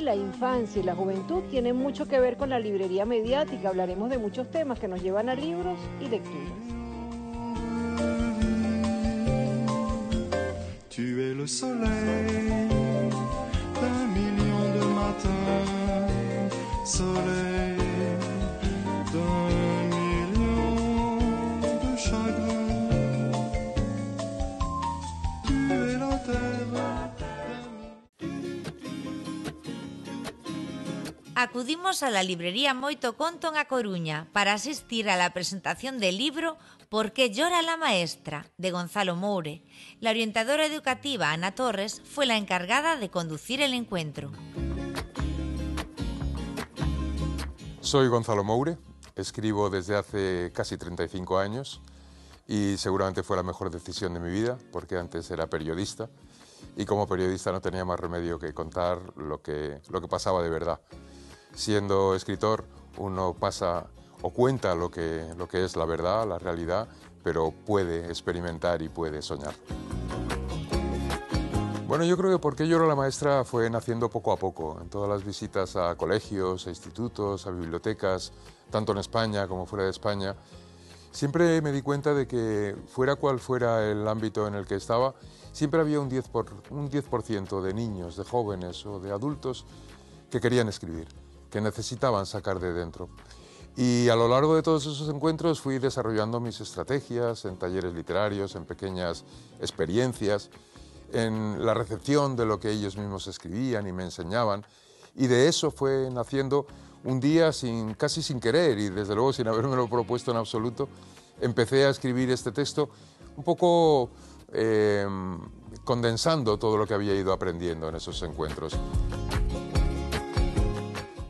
la infancia y la juventud tienen mucho que ver con la librería mediática. Hablaremos de muchos temas que nos llevan a libros y lecturas. acudimos a la librería Moito Conto A Coruña para asistir a la presentación del libro Por qué llora la maestra, de Gonzalo Moure. La orientadora educativa Ana Torres fue la encargada de conducir el encuentro. Soy Gonzalo Moure, escribo desde hace casi 35 años y seguramente fue la mejor decisión de mi vida porque antes era periodista y como periodista no tenía más remedio que contar lo lo que pasaba de verdad siendo escritor uno pasa o cuenta lo que, es la verdad, la realidad, pero puede experimentar y puede soñar. Bueno, yo creo que por qué lloro la maestra fue naciendo poco a poco, en todas las visitas a colegios, a institutos, a bibliotecas, tanto en España como fuera de España. Siempre me di cuenta de que, fuera cual fuera el ámbito en el que estaba, siempre había un 10%, un 10 de niños, de jóvenes o de adultos que querían escribir que necesitaban sacar de dentro. Y a lo largo de todos esos encuentros fui desarrollando mis estrategias en talleres literarios, en pequeñas experiencias, en la recepción de lo que ellos mismos escribían y me enseñaban. Y de eso fue naciendo un día sin, casi sin querer y desde luego sin lo propuesto en absoluto, empecé a escribir este texto un poco eh, condensando todo lo que había ido aprendiendo en esos encuentros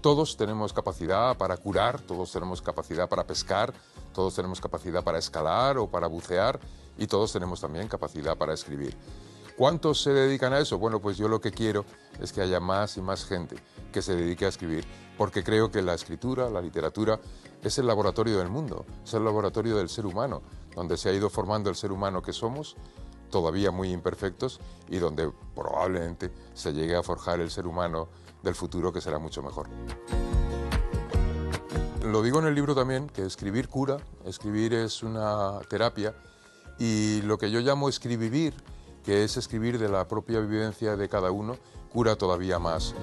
todos tenemos capacidad para curar, todos tenemos capacidad para pescar, todos tenemos capacidad para escalar o para bucear y todos tenemos también capacidad para escribir. ¿Cuántos se dedican a eso? Bueno, pues yo lo que quiero es que haya más y más gente que se dedique a escribir, porque creo que la escritura, la literatura, es el laboratorio del mundo, es el laboratorio del ser humano, donde se ha ido formando el ser humano que somos, todavía muy imperfectos, y donde probablemente se llegue a forjar el ser humano del futuro que será mucho mejor. Lo digo en el libro también, que escribir cura, escribir es una terapia y lo que yo llamo escribir, que es escribir de la propia vivencia de cada uno, cura todavía más.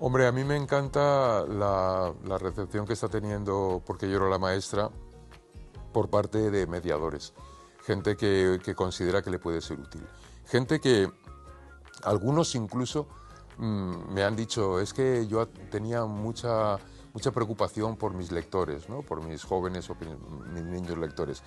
Hombre, a mí me encanta la, recepción que está teniendo Porque lloro la maestra por parte de mediadores, gente que, que considera que le puede ser útil, gente que algunos incluso mm, me han dicho, es que yo tenía mucha, mucha preocupación por mis lectores, por mis jóvenes o mis niños lectores.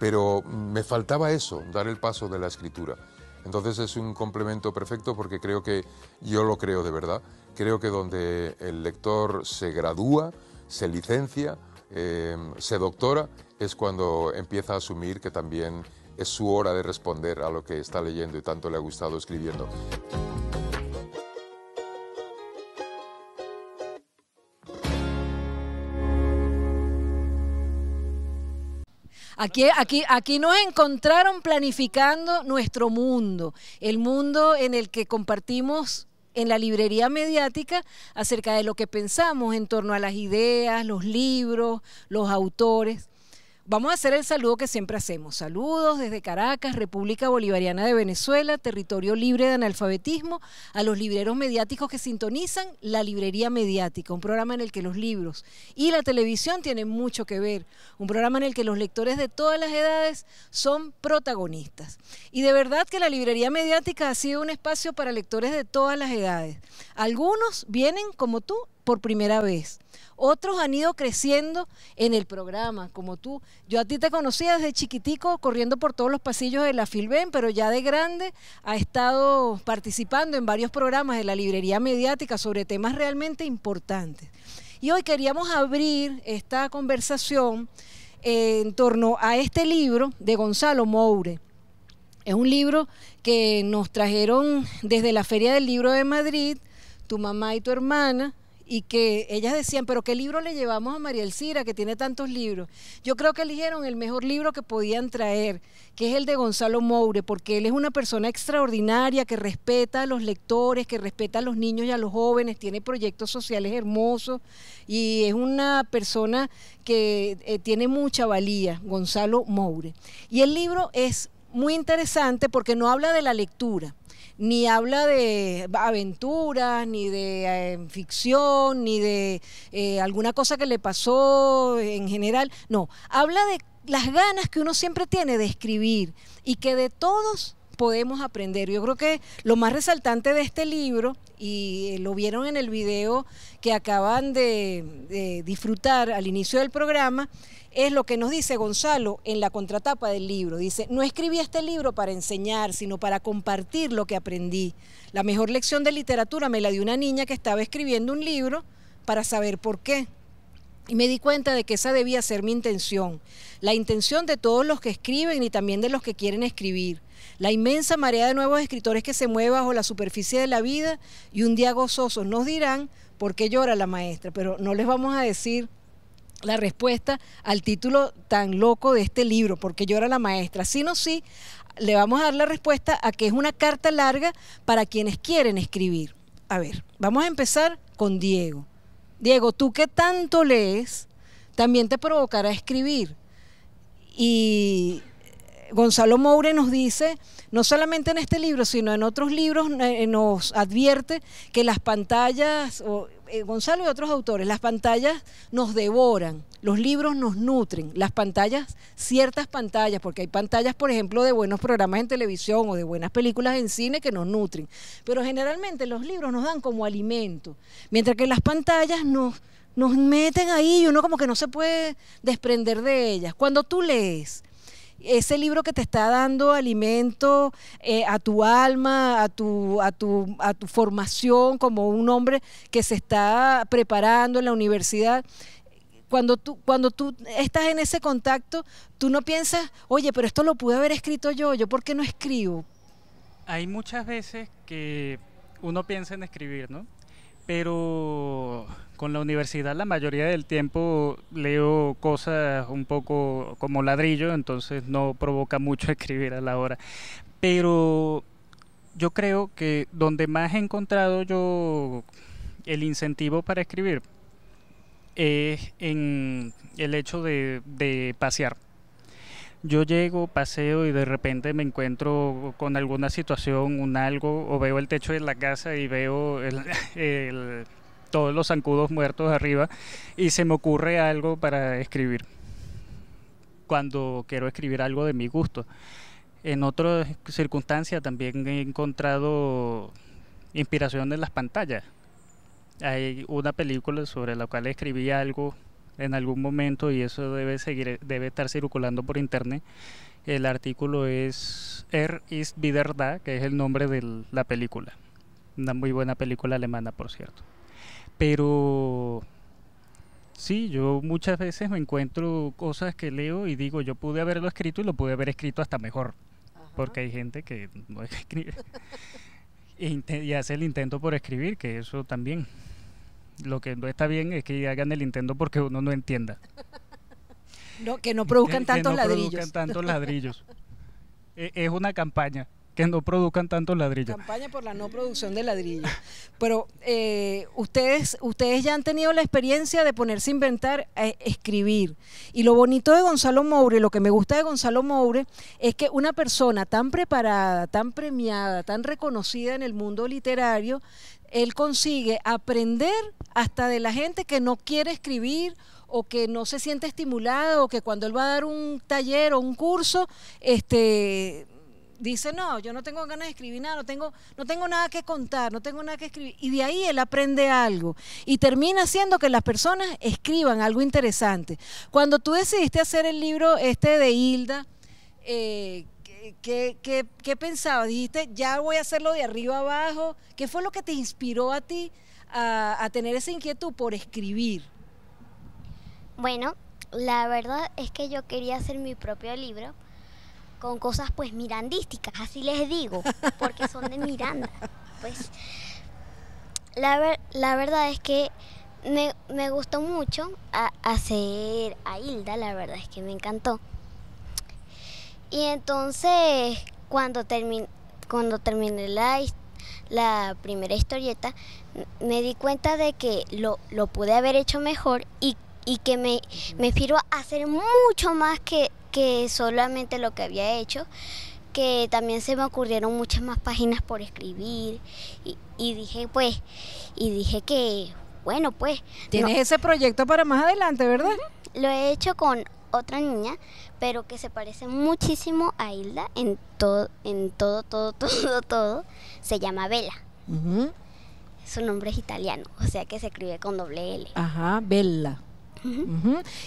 Pero me faltaba eso, dar el paso de la escritura. Entonces es un complemento perfecto porque creo que, yo lo creo de verdad, creo que donde el lector se gradúa, se licencia, eh, se doctora, es cuando empieza a asumir que también es su hora de responder a lo que está leyendo y tanto le ha gustado escribiendo. Aquí, aquí, aquí nos encontraron planificando nuestro mundo, el mundo en el que compartimos en la librería mediática acerca de lo que pensamos en torno a las ideas, los libros, los autores. Vamos a hacer el saludo que siempre hacemos. Saludos desde Caracas, República Bolivariana de Venezuela, territorio libre de analfabetismo, a los libreros mediáticos que sintonizan la librería mediática, un programa en el que los libros y la televisión tienen mucho que ver, un programa en el que los lectores de todas las edades son protagonistas. Y de verdad que la librería mediática ha sido un espacio para lectores de todas las edades. Algunos vienen como tú por primera vez. Otros han ido creciendo en el programa, como tú. Yo a ti te conocía desde chiquitico corriendo por todos los pasillos de la Filben, pero ya de grande ha estado participando en varios programas de la librería mediática sobre temas realmente importantes. Y hoy queríamos abrir esta conversación eh, en torno a este libro de Gonzalo Moure. Es un libro que nos trajeron desde la Feria del Libro de Madrid, tu mamá y tu hermana, y que ellas decían, pero ¿qué libro le llevamos a María Elcira, que tiene tantos libros? Yo creo que eligieron el mejor libro que podían traer, que es el de Gonzalo Moure, porque él es una persona extraordinaria que respeta a los lectores, que respeta a los niños y a los jóvenes, tiene proyectos sociales hermosos y es una persona que eh, tiene mucha valía, Gonzalo Moure. Y el libro es muy interesante porque no habla de la lectura ni habla de aventuras, ni de eh, ficción, ni de eh, alguna cosa que le pasó en general. No, habla de las ganas que uno siempre tiene de escribir y que de todos podemos aprender. Yo creo que lo más resaltante de este libro, y eh, lo vieron en el video que acaban de, disfrutar al inicio del programa, es lo que nos dice Gonzalo en la contratapa del libro. Dice, no escribí este libro para enseñar, sino para compartir lo que aprendí. La mejor lección de literatura me la dio una niña que estaba escribiendo un libro para saber por qué. Y me di cuenta de que esa debía ser mi intención, la intención de todos los que escriben y también de los que quieren escribir, la inmensa marea de nuevos escritores que se mueve bajo la superficie de la vida y un día gozosos nos dirán por qué llora la maestra, pero no les vamos a decir la respuesta al título tan loco de este libro, Por qué llora la maestra, sino sí le vamos a dar la respuesta a que es una carta larga para quienes quieren escribir. A ver, vamos a empezar con Diego. Diego, tú que tanto lees, también te provocará escribir. Y Gonzalo Moure nos dice, no solamente en este libro, sino en otros libros, eh, nos advierte que las pantallas eh, Gonzalo y otros autores, las pantallas nos devoran, los libros nos nutren, las pantallas, ciertas pantallas, porque hay pantallas, por ejemplo, de buenos programas en televisión o de buenas películas en cine que nos nutren, pero generalmente los libros nos dan como alimento, mientras que las pantallas nos, nos meten ahí y uno como que no se puede desprender de ellas. Cuando tú lees, ese libro que te está dando alimento eh, a tu alma, a tu, a, tu, a tu formación como un hombre que se está preparando en la universidad, cuando tú, cuando tú estás en ese contacto, tú no piensas, oye, pero esto lo pude haber escrito yo, yo por qué no escribo. Hay muchas veces que uno piensa en escribir, ¿no? Pero con la universidad la mayoría del tiempo leo cosas un poco como ladrillo, entonces no provoca mucho escribir a la hora. Pero yo creo que donde más he encontrado yo el incentivo para escribir es en el hecho de, pasear. Yo llego, paseo y de repente me encuentro con alguna situación, un algo, o veo el techo de la casa y veo el todos los zancudos muertos arriba y se me ocurre algo para escribir cuando quiero escribir algo de mi gusto. En otras circunstancias también he encontrado inspiración en las pantallas. Hay una película sobre la cual escribí algo en algún momento y eso debe seguir debe estar circulando por internet. El artículo es Er ist wieder que es el nombre de la película. Una muy buena película alemana, por cierto. Pero sí, yo muchas veces me encuentro cosas que leo y digo, yo pude haberlo escrito y lo pude haber escrito hasta mejor, porque hay gente que no escribe y, hace el intento por escribir, que eso también. Lo que no está bien es que hagan el intento porque uno no entienda. No, que no produzcan tantos que no Produzcan tantos ladrillos. E-, es una campaña que no produzcan tantos ladrillos. Campaña por la no producción de ladrillo. Pero eh, ustedes, ustedes ya han tenido la experiencia de ponerse a inventar, a eh, escribir. Y lo bonito de Gonzalo Moure, lo que me gusta de Gonzalo Moure, es que una persona tan preparada, tan premiada, tan reconocida en el mundo literario, él consigue aprender hasta de la gente que no quiere escribir o que no se siente estimulado o que cuando él va a dar un taller o un curso, este dice, no, yo no tengo ganas de escribir nada, no tengo, no tengo nada que contar, no tengo nada que escribir. Y de ahí él aprende algo y termina haciendo que las personas escriban algo interesante. Cuando tú decidiste hacer el libro este de Hilda, eh, ¿qué, qué, pensabas? ¿Dijiste, ya voy a hacerlo de arriba abajo? ¿Qué fue lo que te inspiró a ti a, a tener esa inquietud por escribir? Bueno, la verdad es que yo quería hacer mi propio libro con cosas pues mirandísticas, así les digo, porque son de Miranda. Pues la, la verdad es que me, gustó mucho hacer a Hilda, la verdad es que me encantó. Y entonces cuando, terminé cuando terminé la, la primera historieta, me di cuenta de que lo, lo pude haber hecho mejor y, que me, me inspiró a hacer mucho más que que solamente lo que había hecho, que también se me ocurrieron muchas más páginas por escribir y, dije pues, y dije que bueno pues. Tienes ese proyecto para más adelante, ¿verdad? Lo he hecho con otra niña, pero que se parece muchísimo a Hilda en todo, en todo, todo, todo, todo. Se llama Bella. Su nombre es italiano, o sea que se escribe con doble L. Ajá, Bella.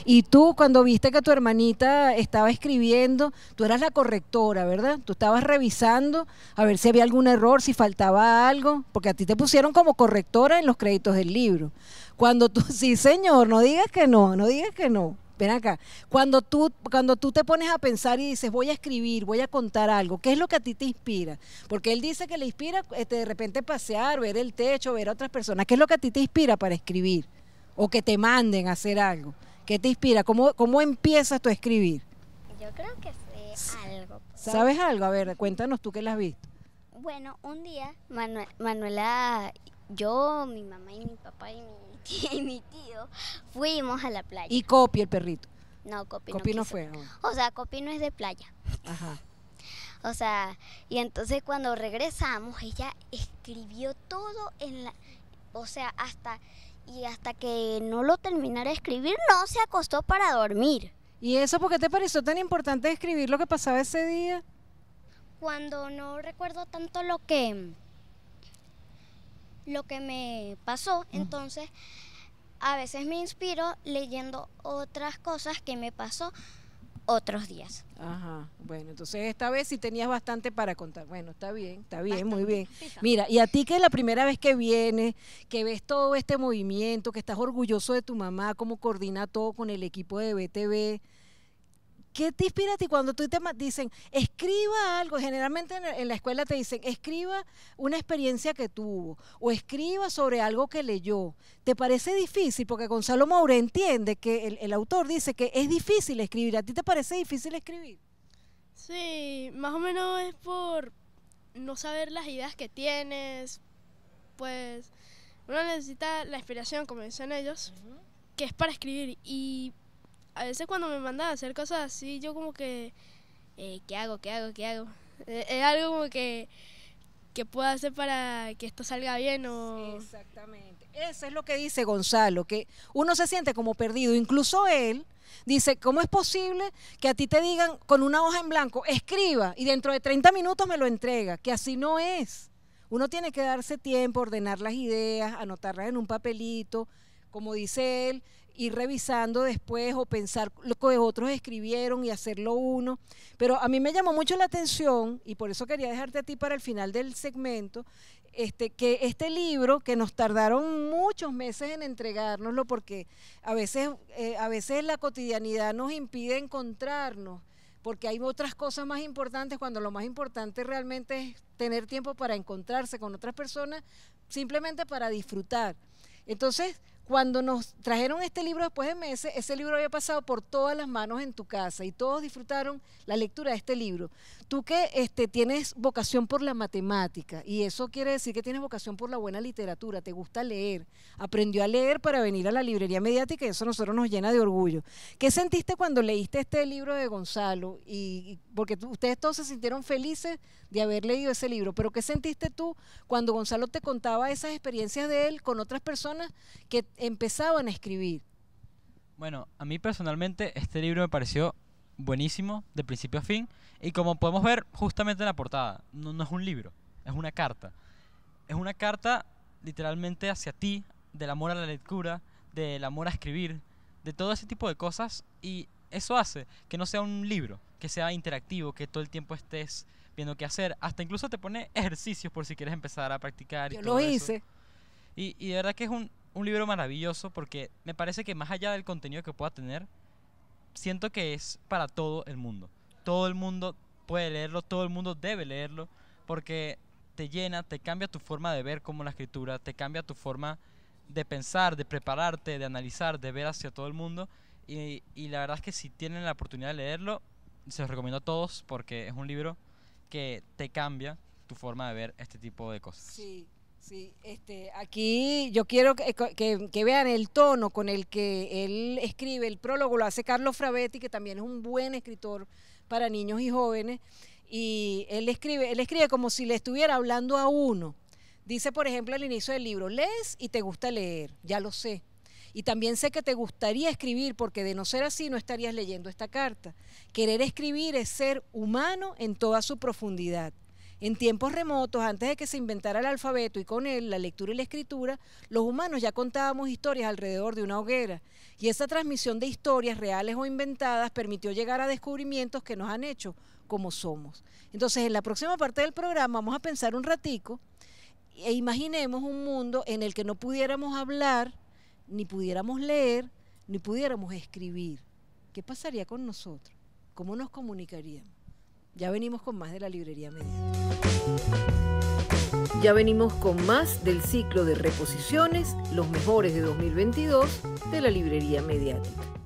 Y tú cuando viste que tu hermanita estaba escribiendo, tú eras la correctora, ¿verdad? Tú estabas revisando a ver si había algún error, si faltaba algo, porque a ti te pusieron como correctora en los créditos del libro. Cuando tú, sí señor, no digas que no, no digas que no ven acá, cuando tú, cuando tú te pones a pensar y dices, voy a escribir, voy a contar algo, ¿qué es lo que a ti te inspira? Porque él dice que le inspira este, de repente pasear, ver el techo, ver a otras personas. ¿Qué es lo que a ti te inspira para escribir? o que te manden a hacer algo? ¿Qué te inspira? ¿Cómo, cómo empiezas tú a escribir? Yo creo que sé algo. Pues. ¿Sabes algo? A ver, cuéntanos tú qué las has visto. Bueno, un día Manuela, yo, mi mamá y mi papá y mi, tío fuimos a la playa. ¿Y Copi el perrito? No, Copi, Copi no, fue. O sea, Copi no es de playa. Ajá. O sea, y entonces cuando regresamos, ella escribió todo en la, o sea, hasta y hasta que no lo terminara de escribir, no se acostó para dormir. ¿Y eso por qué te pareció tan importante escribir lo que pasaba ese día? Cuando no recuerdo tanto lo que lo que me pasó, entonces a veces me inspiro leyendo otras cosas que me pasó otros días. Ajá, bueno, entonces esta vez sí tenías bastante para contar. Bueno, está bien, está bien, muy bien. Mira, y a ti que es la primera vez que vienes, que ves todo este movimiento, que estás orgulloso de tu mamá, cómo coordina todo con el equipo de BTV, ¿Qué te inspira a ti cuando tú te dicen, escriba algo? Generalmente en la escuela te dicen, escriba una experiencia que tuvo o escriba sobre algo que leyó. ¿Te parece difícil? Porque Gonzalo Maure entiende que el, autor dice que es difícil escribir. ¿A ti te parece difícil escribir? Sí, más o menos es por no saber las ideas que tienes. Pues uno necesita la inspiración, como dicen ellos, que es para escribir. Y a veces cuando me mandan a hacer cosas así, yo como que, eh, ¿qué hago? ¿Qué hago? ¿Qué hago? Eh, es algo como que, que puedo hacer para que esto salga bien o... Exactamente. Eso es lo que dice Gonzalo, que uno se siente como perdido, incluso él. Dice, ¿cómo es posible que a ti te digan con una hoja en blanco, escriba y dentro de 30 minutos me lo entrega? Que así no es. Uno tiene que darse tiempo, ordenar las ideas, anotarlas en un papelito, como dice él, ir revisando después o pensar lo que otros escribieron y hacerlo uno. Pero a mí me llamó mucho la atención, y por eso quería dejarte a ti para el final del segmento, este, que este libro, que nos tardaron muchos meses en entregárnoslo, porque a veces, eh, a veces la cotidianidad nos impide encontrarnos, porque hay otras cosas más importantes, cuando lo más importante realmente es tener tiempo para encontrarse con otras personas, simplemente para disfrutar. Entonces, cuando nos trajeron este libro después de meses, ese libro había pasado por todas las manos en tu casa y todos disfrutaron la lectura de este libro. Tú que este, tienes vocación por la matemática y eso quiere decir que tienes vocación por la buena literatura, te gusta leer, aprendió a leer para venir a la librería mediática y eso a nosotros nos llena de orgullo. ¿Qué sentiste cuando leíste este libro de Gonzalo? porque ustedes todos se sintieron felices de haber leído ese libro, pero ¿qué sentiste tú cuando Gonzalo te contaba esas experiencias de él con otras personas que empezaban a escribir. Bueno, a mí personalmente este libro me pareció buenísimo de principio a fin y como podemos ver justamente en la portada, no, es un libro, es una carta. Es una carta literalmente hacia ti, del amor a la lectura, del amor a escribir, de todo ese tipo de cosas y eso hace que no sea un libro, que sea interactivo, que todo el tiempo estés viendo qué hacer, hasta incluso te pone ejercicios por si quieres empezar a practicar. Y Yo lo hice. Y, y, de verdad que es un, un libro maravilloso porque me parece que más allá del contenido que pueda tener, siento que es para todo el mundo. Todo el mundo puede leerlo, todo el mundo debe leerlo porque te llena, te cambia tu forma de ver como la escritura, te cambia tu forma de pensar, de prepararte, de analizar, de ver hacia todo el mundo. Y, y la verdad es que si tienen la oportunidad de leerlo, se los recomiendo a todos porque es un libro que te cambia tu forma de ver este tipo de cosas. Sí, Sí, este, aquí yo quiero que, vean el tono con el que él escribe, el prólogo lo hace Carlos Fravetti, que también es un buen escritor para niños y jóvenes, y él escribe, él escribe como si le estuviera hablando a uno. Dice, por ejemplo, al inicio del libro, lees y te gusta leer, ya lo sé. Y también sé que te gustaría escribir, porque de no ser así no estarías leyendo esta carta. Querer escribir es ser humano en toda su profundidad en tiempos remotos, antes de que se inventara el alfabeto y con él la lectura y la escritura, los humanos ya contábamos historias alrededor de una hoguera. Y esa transmisión de historias reales o inventadas permitió llegar a descubrimientos que nos han hecho como somos. Entonces, en la próxima parte del programa vamos a pensar un ratico e imaginemos un mundo en el que no pudiéramos hablar, ni pudiéramos leer, ni pudiéramos escribir. ¿Qué pasaría con nosotros? ¿Cómo nos comunicaríamos? Ya venimos con más de la librería media. Ya venimos con más del ciclo de reposiciones, los mejores de 2022 de la librería mediática.